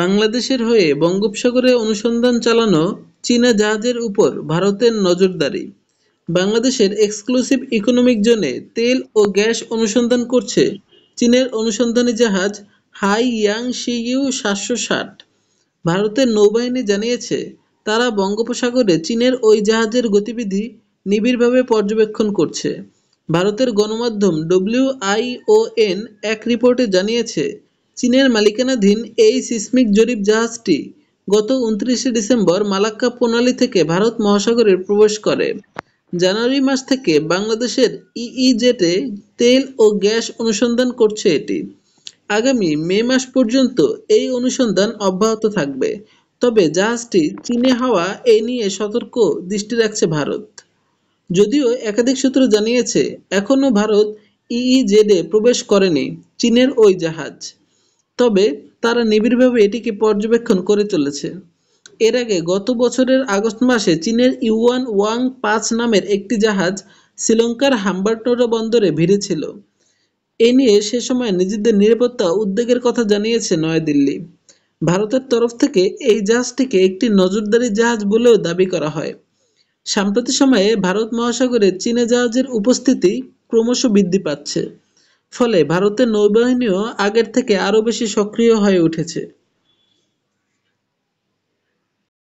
বাংলাদেশের হয়ে বঙ্গোপসাগরে অনুসন্ধান চালানো চীনা জাহাজের উপর ভারতের নজরদারি বাংলাদেশের এক্সক্লুসিভ ইকোনমিক জোনে তেল ও গ্যাস অনুসন্ধান করছে চীনের অনুসন্ধানী জাহাজ হাই ইয়াং সিইউ সাতশো ষাট ভারতের নৌবাহিনী জানিয়েছে তারা বঙ্গোপসাগরে চীনের ওই জাহাজের গতিবিধি নিবিড়ভাবে পর্যবেক্ষণ করছে ভারতের গণমাধ্যম ডব্লিউআইওএন এক রিপোর্টে জানিয়েছে চীনের মালিকানাধীন এই সিসমিক জরিপ জাহাজটি গত উনত্রিশে ডিসেম্বর মালাক্কা প্রণালী থেকে ভারত মহাসাগরে প্রবেশ করে জানুয়ারি মাস থেকে বাংলাদেশের ইইজেটে e e তেল ও গ্যাস অনুসন্ধান করছে এটি আগামী মে মাস পর্যন্ত এই অনুসন্ধান অব্যাহত থাকবে তবে জাহাজটি চীনে হওয়া এ নিয়ে সতর্ক দৃষ্টি রাখছে ভারত যদিও একাধিক সূত্র জানিয়েছে এখনও ভারত ইইজেডে e প্রবেশ করেনি চীনের ওই জাহাজ তবে তারা নিবিড়ভাবে এটিকে পর্যবেক্ষণ করে চলেছে এর আগে গত বছরের আগস্ট মাসে চীনের ইউয়ান ওয়াং পাঁচ নামের একটি জাহাজ শ্রীলঙ্কার হাম্বারটোরা বন্দরে ভিড়েছিল এ নিয়ে সে সময় নিজেদের নিরাপত্তা উদ্বেগের কথা জানিয়েছে নয়াদিল্লি ভারতের তরফ থেকে এই জাহাজটিকে একটি নজরদারি জাহাজ বলেও দাবি করা হয় সাম্প্রতিক সময়ে ভারত মহাসাগরে চীনে জাহাজের উপস্থিতি ক্রমশ বৃদ্ধি পাচ্ছে ফলে ভারতের নৌবাহিনীও আগের থেকে আরও বেশি সক্রিয় হয়ে উঠেছে